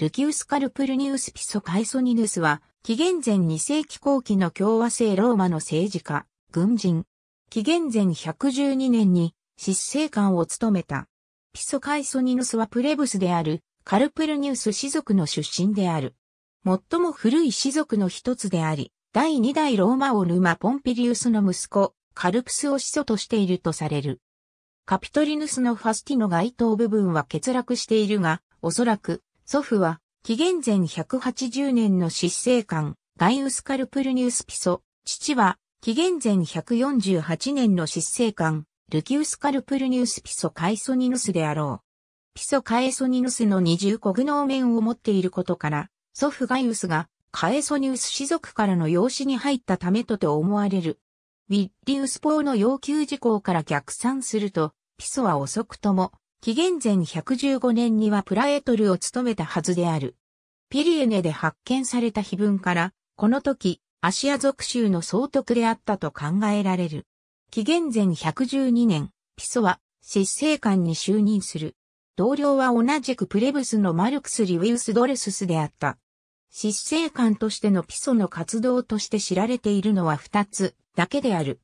ルキウス・カルプルニウス・ピソ・カイソニヌスは、紀元前2世紀後期の共和制ローマの政治家、軍人。紀元前112年に、執政官を務めた。ピソ・カイソニヌスはプレブスである、カルプルニウス氏族の出身である。最も古い氏族の一つであり、第二代ローマ王ルマ・ポンピリウスの息子、カルプスを始祖としているとされる。カピトリヌスのファスティの該当部分は欠落しているが、おそらく祖父は、紀元前180年の執政官、ガイウス・カルプルニウス・ピソ。父は、紀元前148年の執政官、ルキウス・カルプルニウス・ピソ・カイソニヌスであろう。ピソ・カエソニヌスの二重国能面を持っていることから、祖父ガイウスがカエソニウス氏族からの養子に入ったためとと思われる。ウィッリウスポーの要求事項から逆算すると、ピソは遅くとも紀元前115年にはプラエトルを務めたはずである。ピリエネで発見された碑文から、この時、アシア属州の総督であったと考えられる。紀元前112年、ピソは、執政官に就任する。同僚は同じくプレブスのマルクス・リウィウス・ドレススであった。執政官としてのピソの活動として知られているのは二つだけである。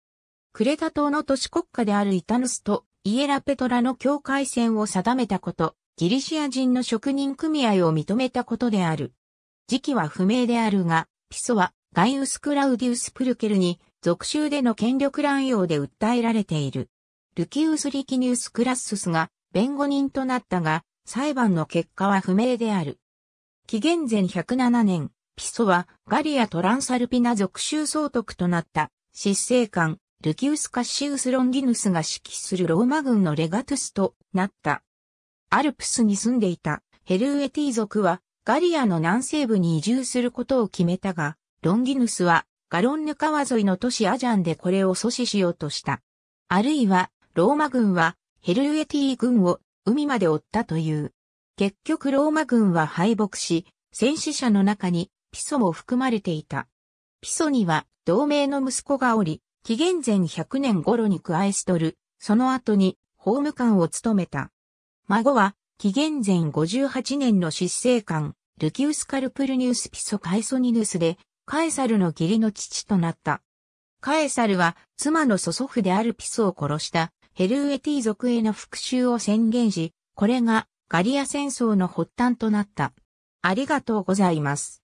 クレタ島の都市国家であるイタヌスとイエラペトラの境界線を定めたこと、ギリシア人の職人組合を認めたことである。時期は不明であるが、ピソはガイウス・クラウディウス・プルケルに属州での権力乱用で訴えられている。ルキウス・リキニウス・クラッススが弁護人となったが、裁判の結果は不明である。紀元前107年、ピソはガリア・トランサルピナ属州総督となった、執政官、ルキウス・カッシウス・ロンギヌスが指揮するローマ軍のレガトゥスとなった。アルプスに住んでいたヘルウエティ族はガリアの南西部に移住することを決めたが、ロンギヌスはガロンヌ川沿いの都市アジャンでこれを阻止しようとした。あるいは、ローマ軍はヘルウエティ軍を海まで追ったという。結局ローマ軍は敗北し、戦死者の中にピソも含まれていた。ピソには同盟の息子がおり、紀元前100年頃にクアエストル、その後に法務官を務めた。孫は、紀元前58年の執政官、ルキウス・カルプルニウス・ピソ・カイソニヌスで、カエサルの義理の父となった。カエサルは、妻の祖祖父であるピソを殺した、ヘルウエティ族への復讐を宣言し、これが、ガリア戦争の発端となった。ありがとうございます。